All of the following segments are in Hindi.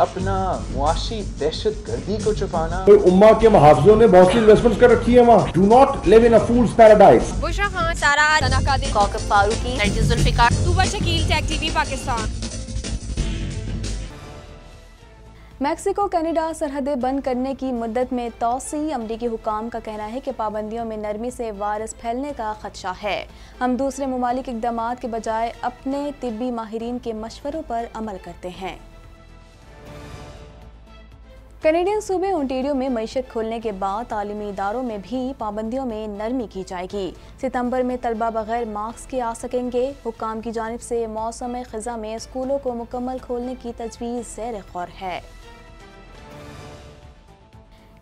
अपना मुआशी दहशत गर्दी को छुपाना तो उम्मा के मुहावजों ने बहुत सी इन्वेस्टमेंट कर रखी है वहाँ do not live in fool's paradise Farooqui Pakistan Mexico Canada सरहदें बंद करने की मदद में तोसी अमरीकी हुकाम का कहना है कि पाबंदियों में नरमी से वायरस फैलने का खदशा है हम दूसरे ममालिक इकदाम के बजाय अपने तिबी माहरीन के मशवरों पर अमल करते हैं कैनेडियन सूबे ओंटेरियो में मीशत खोलने के बाद तालीमी इदारों में भी पाबंदियों में नरमी की जाएगी सितंबर में तलबा बगैर मार्क्स के आ सकेंगे हुकाम की जानब से मौसम खजा में स्कूलों को मुकम्मल खोलने की तजवीज़ जैर गौर है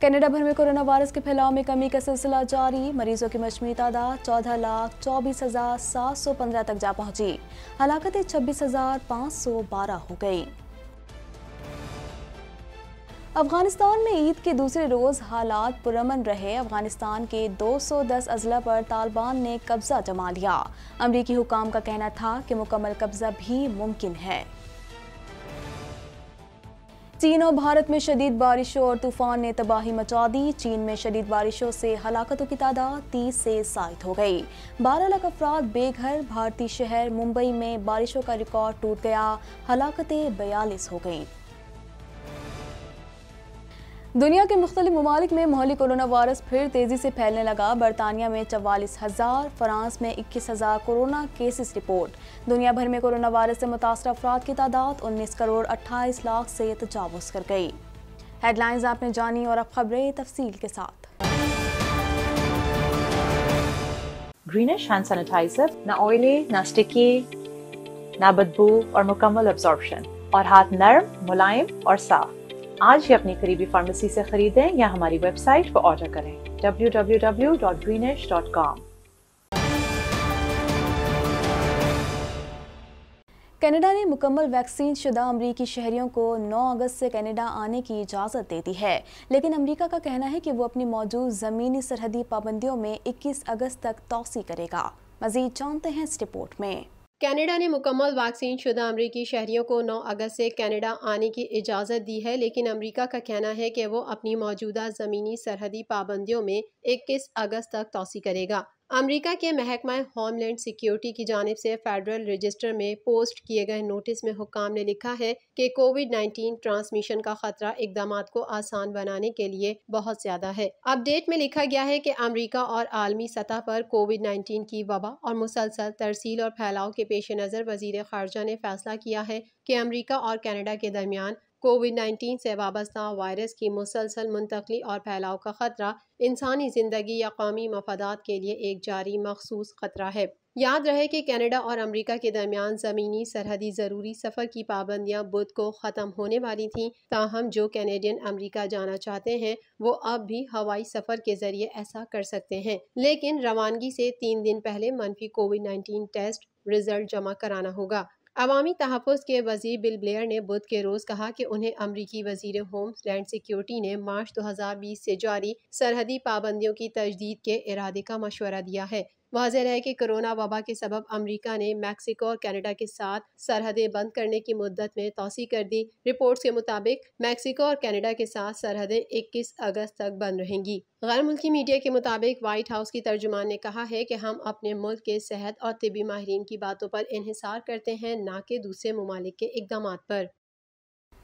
कनाडा भर में कोरोना वायरस के फैलाव में कमी का सिलसिला जारी मरीजों की मजमू तादाद चौदह लाख चौबीस हजार सात सौ पंद्रह तक जा पहुंची हलाकतें छब्बीस हजार पाँच सौ बारह हो गई अफगानिस्तान में ईद के दूसरे रोज़ हालात पुरमन रहे अफगानिस्तान के 210 अजला पर तालिबान ने कब्ज़ा जमा लिया अमरीकी हुकाम का कहना था कि मुकम्मल कब्ज़ा भी मुमकिन है चीन और भारत में शदीद बारिशों और तूफान ने तबाही मचा दी चीन में शदीद बारिशों से हलाकतों की तादाद तीस से साइट हो गई बारह लाख अफराद बेघर भारतीय शहर मुंबई में बारिशों का रिकॉर्ड टूट गया हलाकतें बयालीस हो गईं दुनिया के मुख्त ममालिक में मोहली कोरोना वायरस फिर तेज़ी से फैलने लगा बरतानिया में चवालीस हज़ार फ्रांस में इक्कीस हज़ार कोरोना केसेस रिपोर्ट दुनिया भर में कोरोना वायरस से मुतासर अफराद की तादाद उन्नीस करोड़ अट्ठाईस लाख से तजावज़ कर गई हेडलाइंस आपने जानी और अब खबरें तफसील के साथ ग्रीनिश हैंड सैनिटाइजर ना ऑयली ना स्टिकी ना बदबू और मुकम्मल और हाथ नरम मुलायम और साफ आज ही अपनी करीबी फार्मेसी से खरीदें या हमारी वेबसाइट पर ऑर्डर करें www.greenish.com कनाडा ने मुकम्मल वैक्सीन शुदा अमरीकी शहरियों को 9 अगस्त से कनाडा आने की इजाज़त दे दी है लेकिन अमरीका का कहना है कि वो अपनी मौजूद ज़मीनी सरहदी पाबंदियों में 21 अगस्त तक तोसी करेगा मजीद जानते हैं इस रिपोर्ट में कनाडा ने मुकम्मल वैक्सीन शुदा अमरीकी शहरीों को 9 अगस्त से कनाडा आने की इजाज़त दी है लेकिन अमरीका का कहना है कि वो अपनी मौजूदा ज़मीनी सरहदी पाबंदियों में 21 अगस्त तक तोसी करेगा अमेरिका के महकमा होमलैंड सिक्योरिटी की जानब से फेडरल रजिस्टर में पोस्ट किए गए नोटिस में हुकाम ने लिखा है कि कोविड 19 ट्रांसमिशन का खतरा इकदाम को आसान बनाने के लिए बहुत ज्यादा है अपडेट में लिखा गया है कि अमेरिका और आलमी सतह पर कोविड 19 की वबा और मुसलसल तरसील और फैलाव के पेश नज़र वजीर खारजा ने फैसला किया है कि अमरीका और कैनेडा के दरमियान कोविड 19 से वाबस्ता वायरस की मुसलसल मुंतकली और फैलाव का ख़तरा इंसानी ज़िंदगी या कौमी मफादात के लिए एक जारी मखसूस ख़तरा है याद रहे कि कनाडा और अमेरिका के दरमियान ज़मीनी सरहदी ज़रूरी सफ़र की पाबंदियां बुध को ख़त्म होने वाली थीं ताहम जो कैनेडियन अमेरिका जाना चाहते हैं वो अब भी हवाई सफ़र के ज़रिए ऐसा कर सकते हैं लेकिन रवानगी से तीन दिन पहले मनफी कोविड 19 टेस्ट रिजल्ट जमा कराना होगा अवामी तहफ़ के वजीर बिल ब्लेयर ने बुध के रोज़ कहा कि उन्हें अमरीकी वजीर होम लैंड सिक्योरिटी ने मार्च 2020 से जारी सरहदी पाबंदियों की तजदीद के इरादे का मशवरा दिया है वाज है कि कोरोना वबा के सबब अमरीका ने मैक्सिको और कैनेडा के साथ सरहदें बंद करने की मदत में तोसी कर दी रिपोर्ट्स के मुताबिक मैक्सिको और कैनेडा के साथ सरहदें 21 अगस्त तक बंद रहेंगी गैर मुल्की मीडिया के मुताबिक वाइट हाउस की तर्जुमान ने कहा है कि हम अपने मुल्क के सेहत और तबी माहरीन की बातों पर इहिसार करते हैं ना कि दूसरे ममालिक के इकदाम पर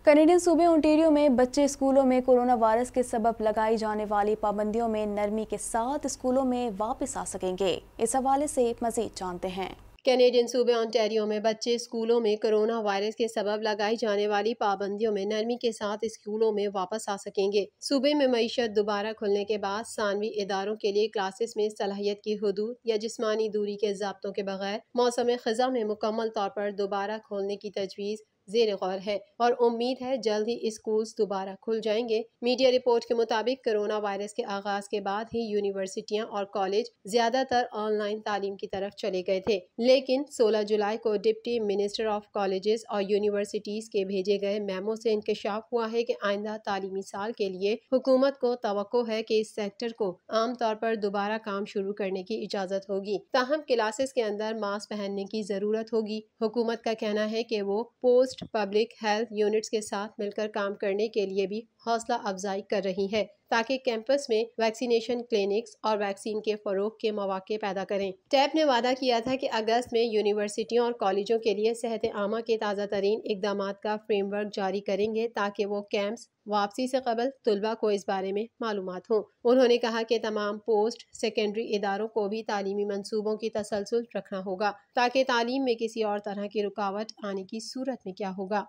कनेडियन सूबे ओंटेरियो में बच्चे स्कूलों में कोरोना वायरस के सबब लगाई जाने वाली पाबंदियों में नरमी के साथ स्कूलों में वापस आ सकेंगे इस हवाले से मजीद जानते हैं कैनेडियन सूबे ऑन्टेरियो में बच्चे स्कूलों में कोरोना वायरस के सबब लगाई जाने वाली पाबंदियों में नरमी के साथ स्कूलों में वापस आ सकेंगे सूबे में मीशत दोबारा खुलने के बाद सानवी इदारों के लिए क्लासेस में सलाहियत की हदूद या जिसमानी दूरी के जबतों के बगैर मौसम खजा में मुकम्मल तौर पर दोबारा खोलने की तजवीज़ जेर गौर है और उम्मीद है जल्द ही स्कूल दोबारा खुल जाएंगे मीडिया रिपोर्ट के मुताबिक कोरोना वायरस के आगाज के बाद ही यूनिवर्सिटियां और कॉलेज ज्यादातर ऑनलाइन तालीम की तरफ चले गए थे लेकिन 16 जुलाई को डिप्टी मिनिस्टर ऑफ कॉलेजेस और यूनिवर्सिटीज के भेजे गए मेमो से इंकशाफ हुआ है कि आइंदा तालीमी साल के लिए हुकूमत को तो है कि इस सेक्टर को आमतौर पर दोबारा काम शुरू करने की इजाज़त होगी तहम क्लासेस के अंदर मास्क पहनने की ज़रूरत होगी हुकूमत का कहना है कि वो पोस्ट पब्लिक हेल्थ यूनिट्स के साथ मिलकर काम करने के लिए भी हौसला अफजाई कर रही है ताकि कैंपस में वैक्सीनेशन क्लिनिक्स और वैक्सीन के फरोग के मौाक़े पैदा करें टैप ने वादा किया था कि अगस्त में यूनिवर्सिटियों और कॉलेजों के लिए सेहत आमा के ताज़ा तरीन इकदाम का फ्रेमवर्क जारी करेंगे ताकि वो कैंप्स वापसी से कबल तलबा को इस बारे में मालूम हों उन्होंने कहा कि तमाम पोस्ट सेकेंडरी इदारों को भी तालीमी मनसूबों की तसलसल रखना होगा ताकि तालीम में किसी और तरह की रुकावट आने की सूरत में क्या होगा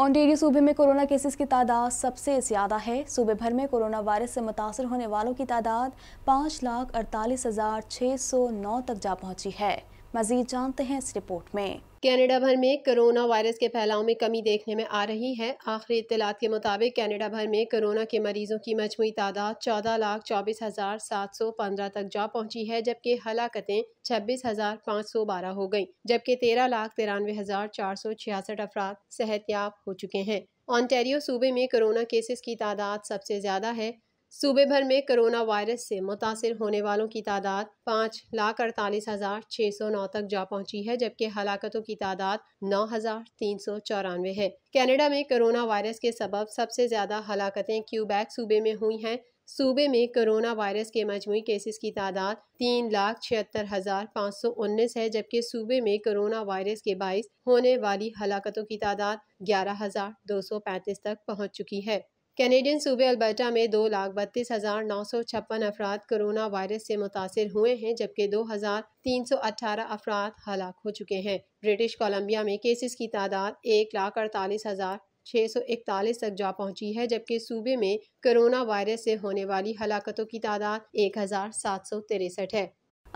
ऑनटेरियो सूबे में कोरोना केसेस की तादाद सबसे ज़्यादा है सूबे भर में कोरोना वायरस से मुतासर होने वालों की तादाद पाँच लाख अड़तालीस हज़ार छः सौ नौ तक जा पहुंची है मजीद जानते हैं इस रिपोर्ट में कनाडा भर में कोरोना वायरस के फैलाव में कमी देखने में आ रही है आखिरी इतलात के मुताबिक कनाडा भर में कोरोना के मरीजों की मजमू तादाद चौदह लाख चौबीस हज़ार सात सौ पंद्रह तक जा पहुंची है जबकि हलाकतें छब्बीस हज़ार पाँच सौ बारह हो गयी जबकि तेरह लाख तिरानवे हज़ार चार सौ छियासठ अफराद याब हो चुके हैं ऑनटेरियो सूबे में कोरोना केसेस की तादाद सबसे ज़्यादा है सूबे भर में कोरोना वायरस से मुतासर होने वालों की तादाद पाँच लाख अड़तालीस हज़ार छः सौ नौ तक जा पहुँची है जबकि हलाकतों की तादाद नौ हज़ार तीन सौ चौरानवे है कैनेडा में कोरोना वायरस के सबब सबसे ज़्यादा हलाकतें क्यूबैक सूबे में हुई हैं सूबे में कोरोना वायरस के मजमू केसेस की तादाद तीन लाख छिहत्तर हज़ार पाँच सौ उन्नीस है जबकि सूबे में कोरोना वायरस के बायस होने वाली हलाकतों की तादाद ग्यारह हज़ार दो सौ पैंतीस तक पहुँच चुकी है कैनेडियन सूबे अल्बर्टा में दो लाख बत्तीस हज़ार नौ सौ छप्पन अफराद करोना वायरस से मुतासर हुए हैं जबकि दो हज़ार तीन सौ अट्ठारह अफराद हलाक हो चुके हैं ब्रिटिश कोलंबिया में केसेस की तादाद एक लाख अड़तालीस हज़ार छः सौ इकतालीस तक जा पहुंची है जबकि सूबे में करोना वायरस से होने वाली हलाकतों की तादाद एक हज़ार सात सौ तिरसठ है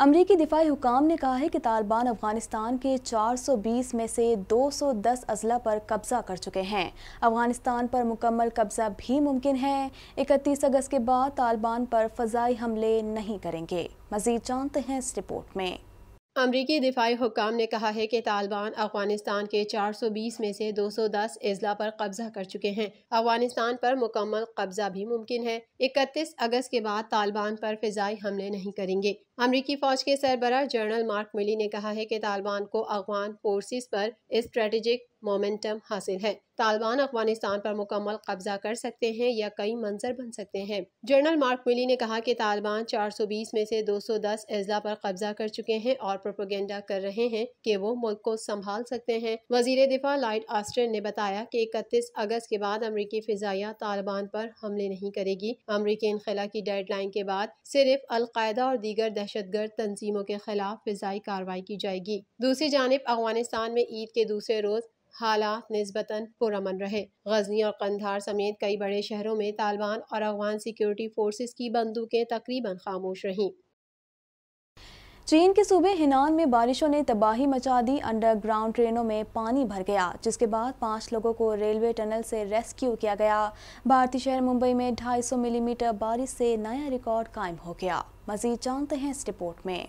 अमरीकी दिफाई हुकाम ने कहा है कि तालिबान अफगानिस्तान के 420 में से 210 अजला पर कब्जा कर चुके हैं अफगानिस्तान पर मुकम्मल कब्जा भी मुमकिन है 31 अगस्त के बाद तालिबान पर फजाई हमले नहीं करेंगे मजीद जानते हैं इस रिपोर्ट में अमरीकी दिफाई हुकाम ने कहा है कि तालिबान अफगानिस्तान के 420 में से 210 अजला पर कब्जा कर चुके हैं अफगानिस्तान पर मुकम्मल कब्जा भी मुमकिन है 31 अगस्त के बाद तालिबान पर फ़जाई हमले नहीं करेंगे अमरीकी फौज के सरबरा जनरल मार्क मिली ने कहा है कि तालिबान को अफगान फोर्सेस पर स्ट्रेटेजिक मोमेंटम हासिल है तालिबान अफगानिस्तान पर मुकम्मल कब्जा कर सकते हैं या कई मंजर बन सकते हैं जनरल मार्क मिली ने कहा कि तालिबान 420 में से 210 अजला पर कब्जा कर चुके हैं और प्रोपोगेंडा कर रहे हैं कि वो मुल्क को संभाल सकते हैं वजीर दिफा लाइट आस्टन ने बताया कि इकतीस अगस्त के बाद अमरीकी फिजाइया तालिबान पर हमले नहीं करेगी अमरीकी इनखला की डेडलाइन के बाद सिर्फ अलकायदा और दीगर दहशत गर्द तंजीमों के खिलाफ फ़जाई कार्रवाई की जाएगी दूसरी जानब अफगानिस्तान में ईद के दूसरे रोज़ हालात नस्बता पुरमन रहे गजनी और कंधार समेत कई बड़े शहरों में तालिबान और अफगान सिक्योरिटी फोर्स की बंदूकें तकरीबन खामोश रहीं चीन के सूबे हिनान में बारिशों ने तबाही मचा दी अंडरग्राउंड ट्रेनों में पानी भर गया जिसके बाद पाँच लोगों को रेलवे टनल से रेस्क्यू किया गया भारतीय शहर मुंबई में 250 मिलीमीटर बारिश से नया रिकॉर्ड कायम हो गया मजीद जानते हैं इस रिपोर्ट में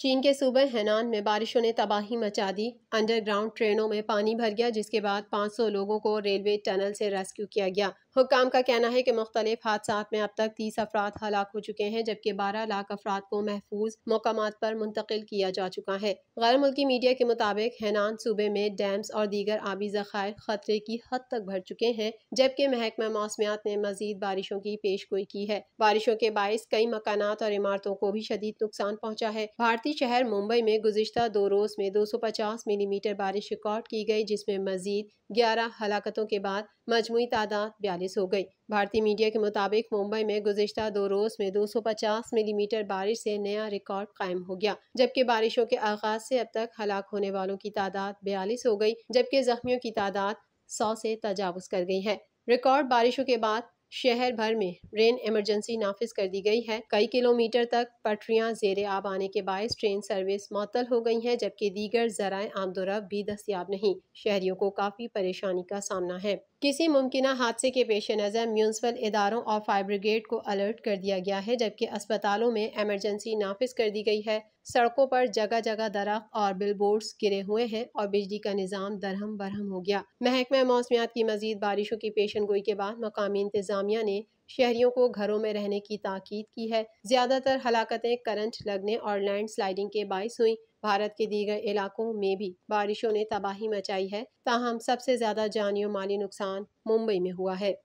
चीन के सूबे हैनान में बारिशों ने तबाही मचा दी अंडरग्राउंड ट्रेनों में पानी भर गया जिसके बाद 500 लोगों को रेलवे टनल से रेस्क्यू किया गया हुकाम का कहना है कि मुख्तलिफ हादसा में अब तक तीस अफराद हलाक हो चुके हैं जबकि बारह लाख अफराद को महफूज मकाम पर मुंतकिल किया जा चुका है गैर मुल्की मीडिया के मुताबिक हैनान सूबे में डैम्स और दीगर आबी जखायर खतरे की हद तक भर चुके हैं जबकि महकमा मौसमियात ने मजीद बारिशों की पेश गोई की है बारिशों के बायस कई मकान और इमारतों को भी शदीद नुकसान पहुँचा है भारतीय शहर मुंबई में गुजशत दो रोज में दो सौ पचास मिलीमीटर बारिश रिकॉर्ड की गई जिसमें मजीद ग्यारह हलाकतों के बाद मजमू तादाद बयालीस हो गई भारतीय मीडिया के मुताबिक मुंबई में गुजशत दो रोज़ में 250 मिलीमीटर बारिश से नया रिकॉर्ड कायम हो गया जबकि बारिशों के आगाज से अब तक हलाक होने वालों की तादाद बयालीस हो गई जबकि जख्मियों की तादाद सौ से तजावज़ कर गई है रिकॉर्ड बारिशों के बाद शहर भर में रेन इमरजेंसी नाफिज कर दी गई है कई किलोमीटर तक पटरियां जेर आब आने के बायस ट्रेन सर्विस मअतल हो गई है जबकि दीगर जराए आमदोरफ भी दस्तियाब नहीं शहरियों को काफ़ी परेशानी का सामना है किसी मुमकिन हादसे के पेश नज़र म्यूनसिपल इदारों और फायर ब्रिगेड को अलर्ट कर दिया गया है जबकि अस्पतालों में एमरजेंसी नाफिज कर दी गई है सड़कों पर जगह जगह दरख्त और बोर्ड गिरे हुए हैं और बिजली का निज़ाम दरहम बरहम हो गया महकमा मौसमियात की मजीद बारिशों की पेशन गोई के बाद मकामी इंतजामिया ने शहरियों को घरों में रहने की ताकीद की है ज्यादातर हलाकतें करंट लगने और लैंड स्लाइडिंग के बायस हुई भारत के दीगर इलाकों में भी बारिशों ने तबाही मचाई है ताहम सबसे ज्यादा जानियों माली नुकसान मुंबई में हुआ है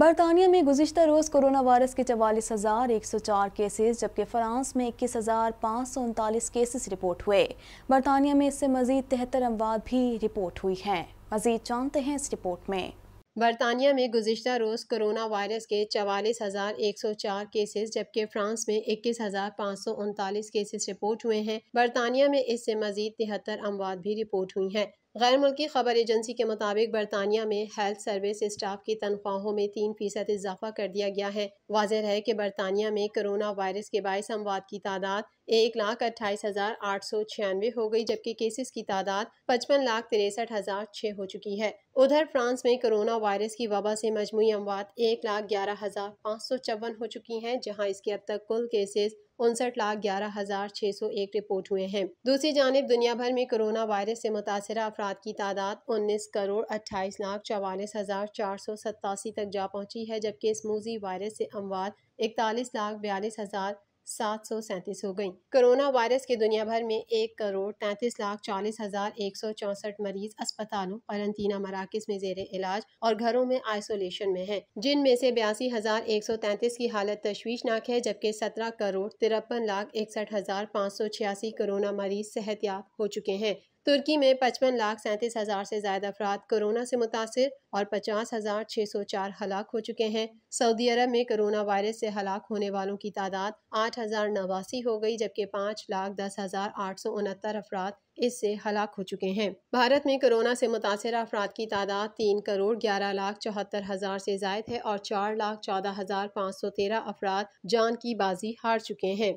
बरतानिया में गुजशत रोज़ कोरोना वायरस के चवालीस हज़ार एक सौ चार केसेज जबकि फ्रांस में इक्कीस हज़ार पाँच सौ उनतालीस केसेस रिपोर्ट हुए बरतानिया में इससे मजीद तिहत्तर अमवाद भी रिपोर्ट हुई है मजीद जानते हैं इस रिपोर्ट में बरतानिया में गुजशत रोज़ कोरोना वायरस के चवालीस हज़ार एक सौ चार केसेज जबकि फ्रांस में इक्कीस हज़ार पाँच सौ उनतालीस केसेज रिपोर्ट हुए हैं बरतानिया में इससे मजीद तिहत्तर अमवात भी रिपोर्ट हुई है गैर मुल्की खबर एजेंसी के मुताबिक बरतानिया में हेल्थ सर्विस स्टाफ की तनख्वाहों में तीन फीसद इजाफा कर दिया गया है वाजह है कि बरतानिया में कोरोना वायरस के बायस अमवाद की तादाद एक लाख अट्ठाईस हजार आठ सौ छियानवे हो गई जबकि केसेस की तादाद पचपन लाख तिरसठ हजार छः हो चुकी है उधर फ्रांस में कोरोना वायरस की वबा से मजमू अमवात एक लाख ग्यारह हजार पाँच सौ चौवन हो चुकी हैं जहाँ इसके अब तक कुल केसेस उनसठ लाख ग्यारह हजार छः सौ एक रिपोर्ट हुए हैं दूसरी जानब दुनिया भर में कोरोना वायरस से मुतासर अफराद की तादाद उन्नीस करोड़ अट्ठाईस लाख चवालीस हजार चार सौ सतासी तक जा पहुंची है जबकि इस मूजी वायरस से अमवाद इकतालीस लाख बयालीस हजार सात सौ सैंतीस हो गई कोरोना वायरस के दुनिया भर में एक करोड़ तैंतीस लाख चालीस हजार एक सौ चौसठ मरीज अस्पतालों करंतना मराकज में जेर इलाज और घरों में आइसोलेशन में है जिनमें से बयासी हजार एक सौ तैंतीस की हालत तशवीशनाक है जबकि सत्रह करोड़ तिरपन लाख इकसठ हजार पाँच सौ छियासी कोरोना मरीज सेहतियाब हो चुके हैं तुर्की में पचपन लाख सैंतीस हज़ार से ज्यादा अफराद कोरोना से मुतासर और पचास हज़ार छः सौ चार हलाक हो चुके हैं सऊदी अरब में कोरोना वायरस से हलाक होने वालों की तादाद आठ हज़ार नवासी हो गई जबकि पाँच लाख दस हज़ार आठ सौ उनहत्तर अफराद इससे हलाक हो चुके हैं भारत में कोरोना से मुतासर अफराद की तादाद तीन करोड़ ग्यारह लाख चौहत्तर हज़ार से जायद है और चार लाख चौदह हज़ार पाँच सौ तेरह अफराद जान की बाजी हार चुके हैं